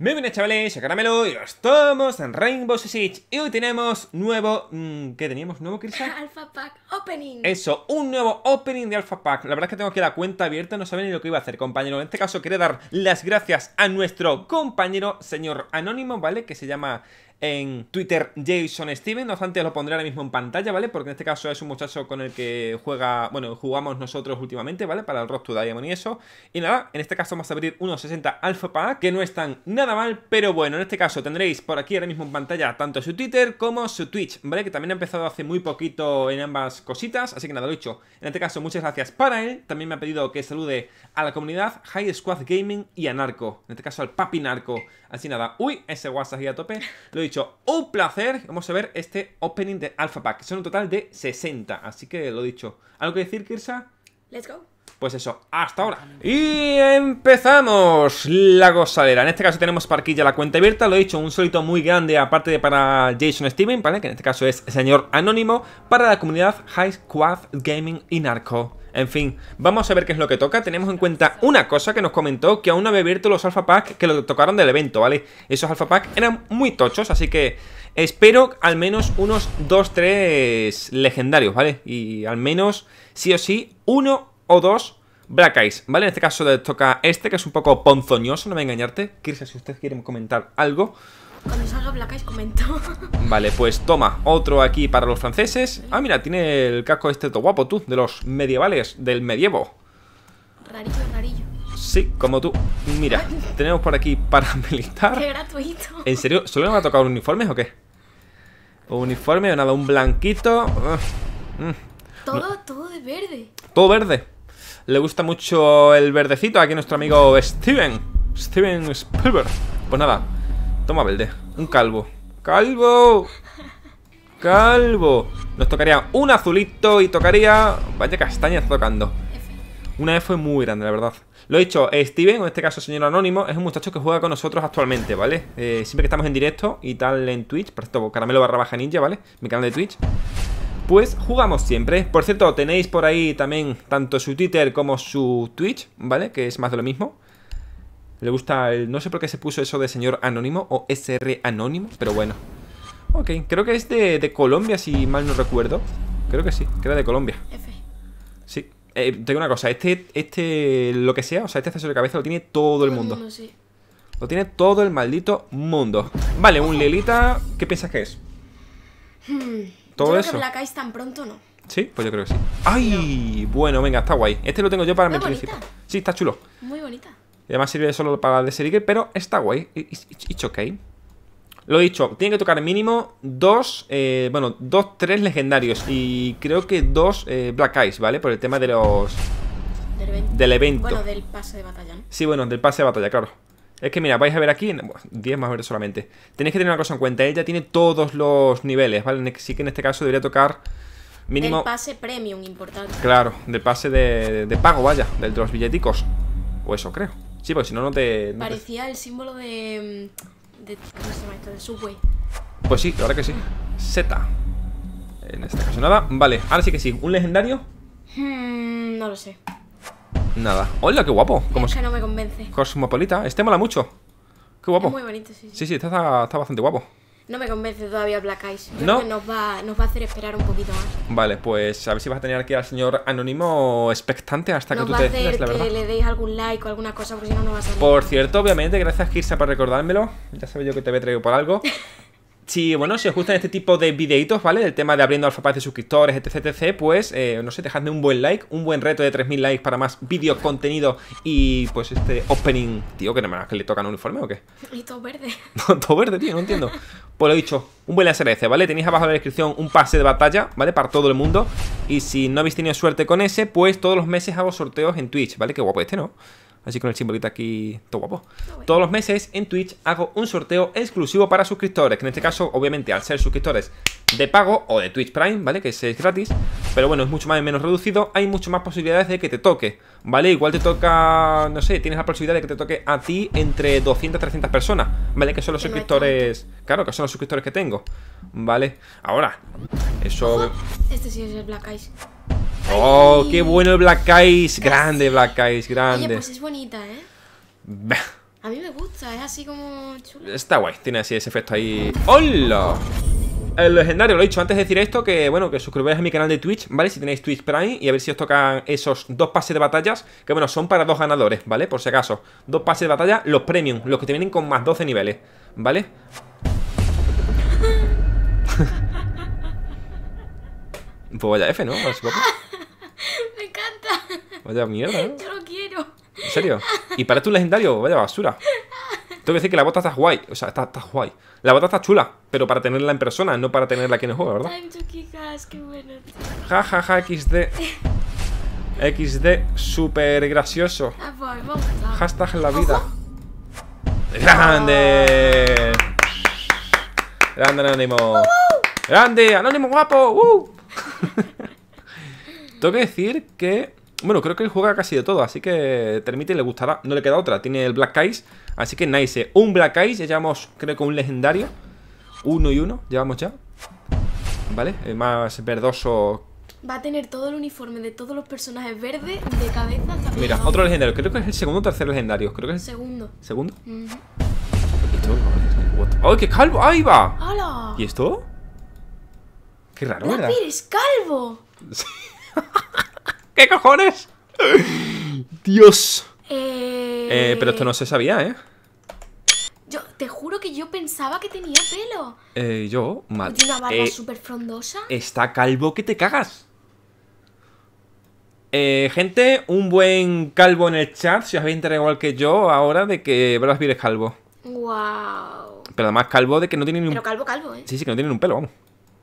Muy chavales, soy Caramelo y estamos en Rainbow Six Y hoy tenemos nuevo... Mm, ¿Qué teníamos nuevo, cristal. Alpha Pack Opening Eso, un nuevo opening de Alpha Pack La verdad es que tengo aquí la cuenta abierta, no saben ni lo que iba a hacer, compañero En este caso quería dar las gracias a nuestro compañero, señor Anónimo, ¿vale? Que se llama en Twitter Jason Steven. No obstante, lo pondré ahora mismo en pantalla, ¿vale? Porque en este caso es un muchacho con el que juega, bueno, jugamos nosotros últimamente, ¿vale? Para el Rock to Diamond y eso. Y nada, en este caso vamos a abrir unos 60 Alpha Pack, que no están nada mal, pero bueno, en este caso tendréis por aquí ahora mismo en pantalla tanto su Twitter como su Twitch, ¿vale? Que también ha empezado hace muy poquito en ambas cositas, así que nada, lo he dicho. En este caso, muchas gracias para él. También me ha pedido que salude a la comunidad High Squad Gaming y a Narco. En este caso, al Papi Narco. Así nada, uy, ese WhatsApp ahí a tope. Lo he dicho, un placer. Vamos a ver este opening de Alpha Pack. Son un total de 60. Así que lo dicho. ¿Algo que decir, Kirsa? Let's go. Pues eso, hasta ahora. Y empezamos la gozadera. En este caso tenemos Parquilla la cuenta abierta. Lo he dicho, un solito muy grande, aparte de para Jason Steven, ¿vale? Que en este caso es señor anónimo, para la comunidad High Squad Gaming y Narco. En fin, vamos a ver qué es lo que toca. Tenemos en cuenta una cosa que nos comentó que aún no había abierto los Alpha Pack que lo tocaron del evento, ¿vale? Esos Alpha Pack eran muy tochos, así que espero al menos unos 2-3 legendarios, ¿vale? Y al menos, sí o sí, uno o dos Black Eyes, ¿vale? En este caso le toca este, que es un poco ponzoñoso, no me engañarte. Kirsa, si ustedes quieren comentar algo. Cuando salga Black Eyes comento. Vale, pues toma, otro aquí para los franceses. Ah, mira, tiene el casco este todo guapo, tú, de los medievales, del medievo. Rarillo, rarillo. Sí, como tú. Mira, tenemos por aquí paramilitar. Qué gratuito. ¿En serio? ¿Solo nos va a tocar uniforme o qué? Un Uniforme o nada, un blanquito. Mm. Todo, todo de verde. Todo verde. Le gusta mucho el verdecito aquí nuestro amigo Steven. Steven Spielberg. Pues nada, toma verde. Un calvo. ¡Calvo! ¡Calvo! Nos tocaría un azulito y tocaría... Vaya castaña tocando. Una F muy grande, la verdad. Lo he dicho, Steven, en este caso señor anónimo, es un muchacho que juega con nosotros actualmente, ¿vale? Eh, siempre que estamos en directo y tal en Twitch, por esto, caramelo barra baja ninja, ¿vale? Mi canal de Twitch pues jugamos siempre. Por cierto, tenéis por ahí también tanto su Twitter como su Twitch, ¿vale? Que es más de lo mismo. Le gusta el... No sé por qué se puso eso de señor anónimo o SR anónimo, pero bueno. Ok, creo que es de, Colombia, si mal no recuerdo. Creo que sí, que era de Colombia. F. Sí. Eh, tengo una cosa, este, este, lo que sea, o sea, este acceso de cabeza lo tiene todo el mundo. Lo tiene todo el maldito mundo. Vale, un Lelita, ¿qué piensas que es? Hmm todo yo creo Que Black Eyes tan pronto no. Sí, pues yo creo que sí. ¡Ay! Bueno, venga, está guay. Este lo tengo yo para mi principio Sí, está chulo. Muy bonita. además sirve solo para de pero está guay. It's, ok. Lo Lo dicho, tiene que tocar mínimo dos, eh, bueno, dos, tres legendarios y creo que dos eh, Black Eyes, ¿vale? Por el tema de los... Del evento. Del evento. Bueno, del pase de batalla, ¿no? Sí, bueno, del pase de batalla, claro. Es que mira, vais a ver aquí, 10 más menos solamente. Tenéis que tener una cosa en cuenta, ella tiene todos los niveles, ¿vale? Sí que en este caso debería tocar mínimo... Del pase premium, importante. Claro, de pase de, pago, vaya, de los billeticos. O eso creo. Sí, porque si no, no te... Parecía el símbolo de... Mm, de ¿Cómo se llama esto? De Subway. Pues sí, ahora que sí. Z. En este caso nada. Vale, ahora sí que sí. ¿Un legendario? Hmm, no lo sé. Nada. ¡Hola, qué guapo! Como es que no me convence. Cosmopolita. Este mola mucho. Qué guapo. Es muy bonito, sí. Sí, sí, sí este está, bastante guapo. No me convence todavía Black Eyes. Creo no. Que nos va, a hacer esperar un poquito más. Vale, pues a ver si vas a tener aquí al señor anónimo expectante hasta que tú te decidas la verdad. que le deis algún like o alguna cosa, porque si no, no va a salir. Por cierto, obviamente, gracias Kirsa por recordármelo. Ya sabía yo que te había traído por algo. si, bueno, si os gustan este tipo de videitos, ¿vale? El tema de abriendo alfapads de suscriptores, etc, etc, pues, eh, no sé, dejadme un buen like, un buen reto de 3000 likes para más vídeos, contenido y, pues, este opening... Tío, que me da que le tocan un uniforme o qué? Y todo verde. todo verde, tío, no entiendo. Pues lo dicho, un buen SRC, ¿vale? Tenéis abajo en la descripción un pase de batalla, ¿vale? Para todo el mundo. Y si no habéis tenido suerte con ese, pues todos los meses hago sorteos en Twitch, ¿vale? Qué guapo este, ¿no? así con el simbolito aquí todo guapo. Todos los meses en Twitch hago un sorteo exclusivo para suscriptores, que en este caso, obviamente, al ser suscriptores de pago o de Twitch Prime, ¿vale? Que es, gratis, pero bueno, es mucho más y menos reducido, hay mucho más posibilidades de que te toque, ¿vale? Igual te toca, no sé, tienes la posibilidad de que te toque a ti entre 200 300 personas, ¿vale? Que son los suscriptores, claro, que son los suscriptores que tengo, ¿vale? Ahora, eso... Este sí es el Black Eyes. Oh, qué bueno el Black Eyes. Grande Black Eyes, grande. Oye, pues es bonita, ¿eh? A mí me gusta, es así como chulo. Está guay, tiene así ese efecto ahí. ¡Hola! El legendario, lo he dicho antes de decir esto, que bueno, que suscribáis a mi canal de Twitch, ¿vale? Si tenéis Twitch Prime y a ver si os tocan esos dos pases de batallas, que bueno, son para dos ganadores, ¿vale? Por si acaso. Dos pases de batalla, los premium, los que te vienen con más 12 niveles, ¿vale? pues vaya F, ¿no? Me encanta. Vaya mierda, ¿no? Yo lo quiero. ¿En serio? Y parece un legendario, vaya basura. Tengo que decir que la bota está guay. O sea, está, está guay. La bota está chula, pero para tenerla en persona, no para tenerla aquí en el juego, ¿verdad? Time to kick ass, qué bueno. Ja, ja, ja, XD. XD, súper gracioso. Ah, Hashtag la vida. ¡Grande! Oh. ¡Grande Anónimo! Uh, uh. ¡Grande! ¡Anónimo guapo! Uh. Tengo que decir que. Bueno, creo que él juega casi de todo, así que Termite le gustará. No le queda otra, tiene el Black Eyes. Así que nice. Un Black Ice. ya llevamos, creo que un legendario. Uno y uno, llevamos ya. ¿Vale? El más verdoso. Va a tener todo el uniforme de todos los personajes verdes de cabeza hasta Mira, otro legendario. Creo que es el segundo o tercer legendario. Creo que es. El... Segundo. ¿Segundo? ¡Ay, qué calvo! ¡Ahí va! ¡Hala! ¿Y esto? Qué raro, ¿verdad? es calvo! Sí. ¿Qué cojones? Dios. Eh, eh, pero esto no se sabía, ¿eh? Yo te juro que yo pensaba que tenía pelo. Eh, yo, mal. Tiene una barba súper frondosa. Está calvo que te cagas. gente, un buen calvo en el chat, si os habéis enterado igual que yo ahora de que Brasville es calvo. Wow. Pero además calvo de que no tiene ni un... Pero calvo, calvo, ¿eh? Sí, sí, que no tiene ni un pelo, vamos.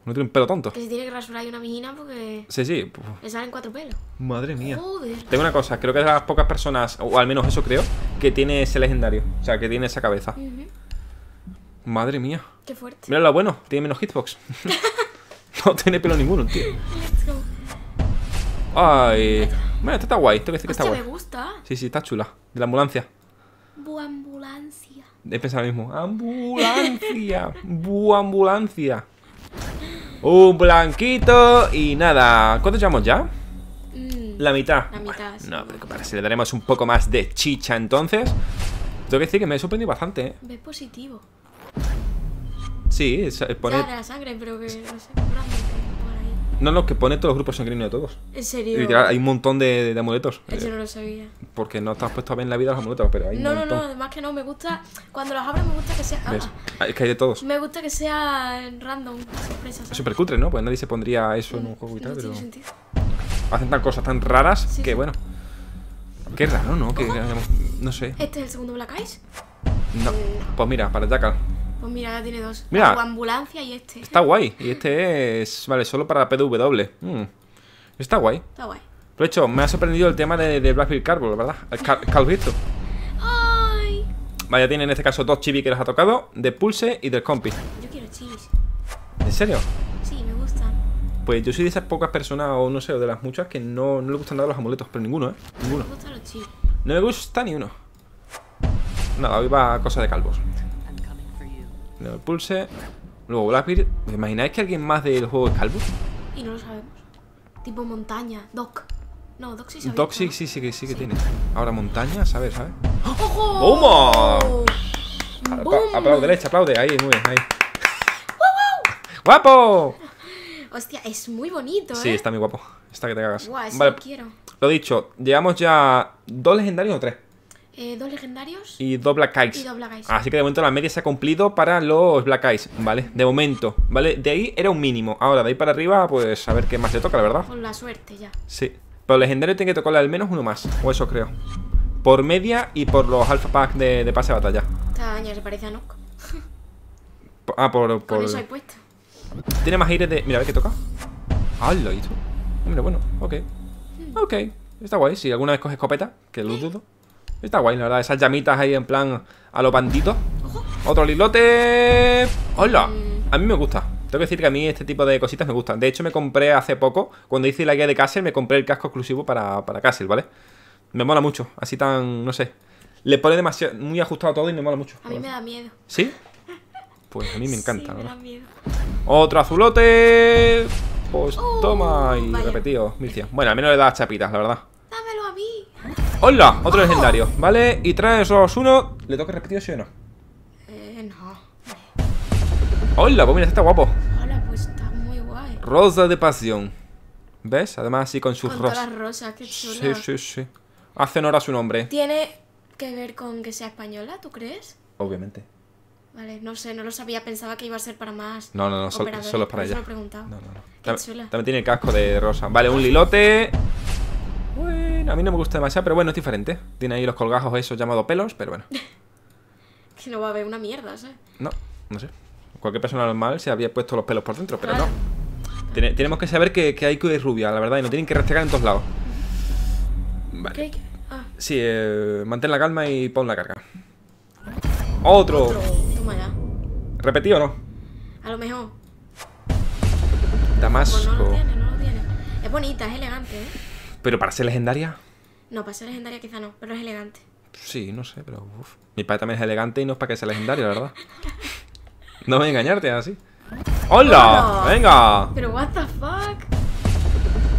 No tiene un pelo tonto. Que se tiene que rasurar ahí una mijina porque. Sí, sí. Le salen cuatro pelos. Madre mía. Joder. Tengo una cosa, creo que es de las pocas personas, o al menos eso creo, que tiene ese legendario. O sea, que tiene esa cabeza. Madre mía. Qué fuerte. Mira lo bueno, tiene menos hitbox. no tiene pelo ninguno, tío. Let's go. Ay. Bueno, esta está guay, tengo este que decir que está guay. me gusta. Sí, sí, está chula. De la ambulancia. Buambulancia. He pensado lo mismo. Ambulancia. Buambulancia. Un blanquito y nada. ¿Cuánto llevamos ya? Mm. la mitad. La mitad. Bueno, que No, si le daremos un poco más de chicha entonces. Tengo que decir que me he sorprendido bastante. ¿eh? Ve positivo. Sí, es, pone... Cara, sangre, pero que no sé, no, no, que pone todos los grupos sanguíneos de todos. ¿En serio? Literal, hay un montón de, amuletos. Eso no lo sabía. Porque no estás puesto a ver en la vida los amuletos, pero hay. No, un montón. no, no, además que no. Me gusta. Cuando los abro, me gusta que sea. ¿Ves? Ah, ah, es que hay de todos. Me gusta que sea random, sorpresa. Súper cutre, ¿no? Pues nadie se pondría eso en mm, un juego y tal, tiene Sentido. Hacen tan cosas tan raras que, bueno. Qué raro, ¿no? Que, no sé. ¿Este es el segundo Black Eyes? No. Pues mira, para Jackal. Pues mira, ya tiene dos. Mira. ambulancia y este. Está guay. Y este es, vale, solo para PDW. Mm. Está guay. Está guay. De hecho, me ha sorprendido el tema de, de Blackbeard Carbol, ¿verdad? El calvito. ¡Ay! Vaya, tiene en este caso dos chibi que les ha tocado, de Pulse y del Compi. Yo quiero chivis. ¿En serio? Sí, me gustan. Pues yo soy de esas pocas personas, o no sé, o de las muchas, que no, le gustan nada los amuletos, pero ninguno, ¿eh? Ninguno. No me gustan los chibis. No me gusta ni uno. Nada, hoy va cosa de calvos. Le doy pulse. Luego Blackbeard. ¿Os imagináis que alguien más del juego es calvo? Y no lo sabemos. Tipo montaña, Doc. No, Doc sí sabe. Doc sí, sí, sí, que, sí que tiene. Ahora montaña, ¿sabes? ¿sabes? ¡Ojo! ¡Humo! aplaude, derecha, aplaude. Ahí, muy bien, ahí. ¡Guapo! Hostia, es muy bonito, ¿eh? Sí, está muy guapo. Está que te cagas. vale. lo dicho, llevamos ya dos legendarios o tres. Eh, dos legendarios. Y dos Black Eyes. Así que de momento la media se ha cumplido para los Black Eyes, ¿vale? De momento, ¿vale? De ahí era un mínimo. Ahora, de ahí para arriba, pues a ver qué más le toca, la verdad. Con la suerte ya. Sí. Pero legendario tiene que tocarle al menos uno más. O eso creo. Por media y por los alpha pack de, pase de batalla. Esta se parece a Nook. ah, por. eso hay puesto. Tiene más aire de. Mira, a ver qué toca. Ah, lo hizo. Hombre, bueno, ok. Ok. Está guay. Si alguna vez coge escopeta, que lo dudo. Está guay, la verdad, esas llamitas ahí en plan a lo pandito. Otro lilote. ¡Hola! Mm. A mí me gusta. Tengo que decir que a mí este tipo de cositas me gustan. De hecho, me compré hace poco, cuando hice la guía de Castle, me compré el casco exclusivo para, para Castle, ¿vale? Me mola mucho, así tan, no sé. Le pone demasiado, muy ajustado todo y me mola mucho. A mí me da miedo. ¿Sí? Pues a mí me encanta, Otro azulote. Pues oh, toma y repetido, Mircia. Bueno, al menos le da chapitas, la verdad. Dámelo a mí. ¡Hola! Oh. Otro legendario, ¿vale? Y trae esos uno. ¿Le toca repetir eso o no? Eh, no. ¡Hola! Pues mira, este está guapo. Hola, pues está muy guay. Rosa de pasión. ¿Ves? Además, así con sus rosas. Sí, sí, sí. Hace honor a su nombre. ¿Tiene que ver con que sea española, tú crees? Obviamente. Vale, no sé, no lo sabía, pensaba que iba a ser para más. No, no, no, solo, es para ella. No, no, no. Qué chula. También tiene el casco de rosa. Vale, un lilote a mí no me gusta demasiado, pero bueno, es diferente. Tiene ahí los colgajos esos llamados pelos, pero bueno. que no va a haber una mierda, ¿sabes? No, no sé. Cualquier persona normal se había puesto los pelos por dentro, pero no. tenemos que saber que, hay que rubia, la verdad, y no tienen que rastrear en todos lados. Vale. Ah. Sí, eh, mantén la calma y pon la carga. ¡Otro! Otro. ¿Repetí o no? A lo mejor. Damasco. Pues no lo tiene, no lo tiene. Es bonita, es elegante, ¿eh? Pero para ser legendaria. No, para ser legendaria quizá no, pero es elegante. Sí, no sé, pero. uff Mi padre también es elegante y no es para que sea legendario, la verdad. no voy a engañarte así. ¡Hola! ¡Venga! Pero what the fuck?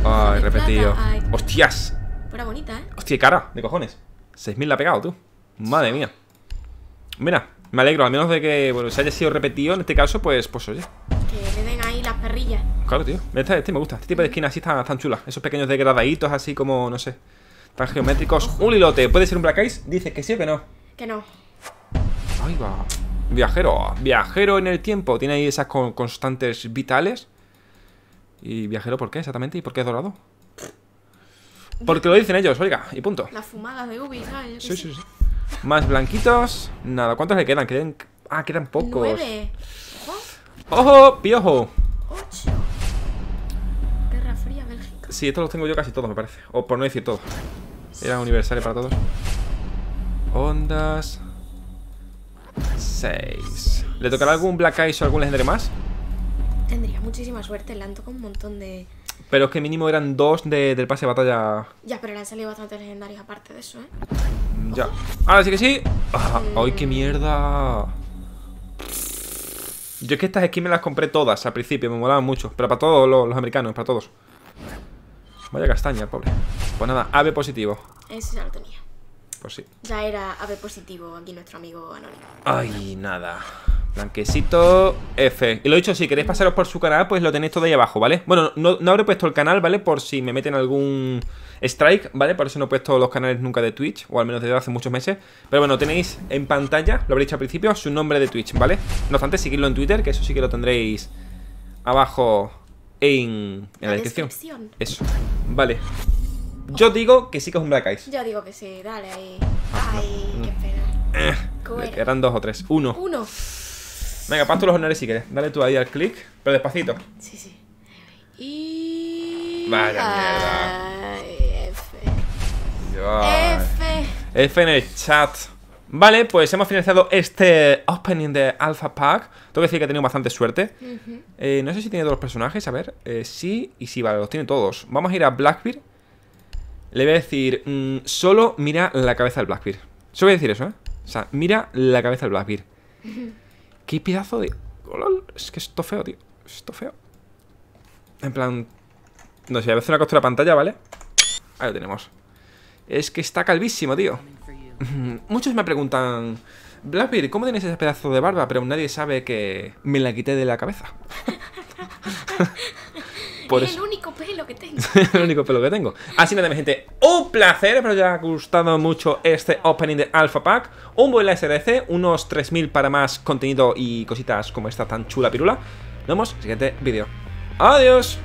Ay, repetido. ¡Hostias! Fuera bonita, ¿eh? Hostia, cara, de cojones. 6.000 la ha pegado, tú. Madre mía. Mira, me alegro, al menos de que bueno, se haya sido repetido en este caso, pues, pues oye. Que le den ahí las perrillas. Claro, tío. Este, este, me gusta. Este tipo de mm. esquinas así están, chulas. Esos pequeños degradaditos así como, no sé, tan geométricos. Un lilote. ¿Puede ser un Black Ice? Dices que sí o que no. Que no. Ahí va. Viajero. Viajero en el tiempo. Tiene ahí esas constantes vitales. ¿Y viajero por qué exactamente? ¿Y por qué es dorado? Porque lo dicen ellos, oiga, y punto. Las fumadas de Ubi, ¿sabes? Sí, sí, sí. Más blanquitos. Nada, ¿cuántos le quedan? Ah, quedan pocos. Nueve. Oh. ¡Ojo! ¡Piojo! Guerra Fría, Bélgica. Sí, estos los tengo yo casi todos, me parece. O por no decir todo era universal para todos. Ondas. 6. ¿Le tocará algún Black Eyes o algún legendario más? Tendría muchísima suerte, Le han tocado un montón de. Pero es que mínimo eran dos de, del pase de batalla. Ya, pero le han salido bastantes legendarios aparte de eso, ¿eh? Ya. Ahora sí que sí. ¡Ay, qué mierda! Yo es que estas skins me las compré todas al principio, me molaban mucho. Pero para todos los, americanos, para todos. Vaya castaña, pobre. Pues nada, ave positivo. Ese ya lo tenía. Pues ya era AB positivo aquí nuestro amigo anónimo. Ay, nada. Blanquecito F. Y lo dicho, si queréis pasaros por su canal, pues lo tenéis todo ahí abajo, ¿vale? Bueno, no, no habré puesto el canal, ¿vale? Por si me meten algún strike, ¿vale? Por eso no he puesto los canales nunca de Twitch, o al menos desde hace muchos meses. Pero bueno, tenéis en pantalla, lo habréis dicho al principio, su nombre de Twitch, ¿vale? No obstante, seguidlo en Twitter, que eso sí que lo tendréis abajo en, en la, descripción. Eso. Vale. Yo digo que sí que es un Black Eyes. Yo digo que sí, dale ahí. Ah, Ay, qué pena. Eh, eran dos o tres. Uno. Uno. Venga, paz tú los honores si quieres. Dale tú ahí al click. pero despacito. Sí, sí. Y. Vaya mierda. F. F. en el chat. Vale, pues hemos finalizado este opening de Alpha Pack. Tengo que decir que he tenido bastante suerte. Eh, no sé si tiene todos los personajes, a ver. Eh, sí y sí, vale, los tiene todos. Vamos a ir a Blackbeard. Le voy a decir, mm, solo mira la cabeza del Blackbeard. Solo voy a decir eso, ¿eh? O sea, mira la cabeza del Blackbeard. Qué pedazo de... es que esto feo, tío. Esto feo. En plan... No sé, a veces una costura pantalla, ¿vale? Ahí lo tenemos. Es que está calvísimo, tío. Muchos me preguntan... Blackbeard, ¿cómo tienes ese pedazo de barba? Pero nadie sabe que me la quité de la cabeza. Por eso. el único pelo que tengo. Así nada, mi gente, un placer, espero que os haya gustado mucho este opening de Alpha Pack. Un buen SRC, unos 3000 para más contenido y cositas como esta tan chula pirula. Nos vemos en el siguiente vídeo. ¡Adiós!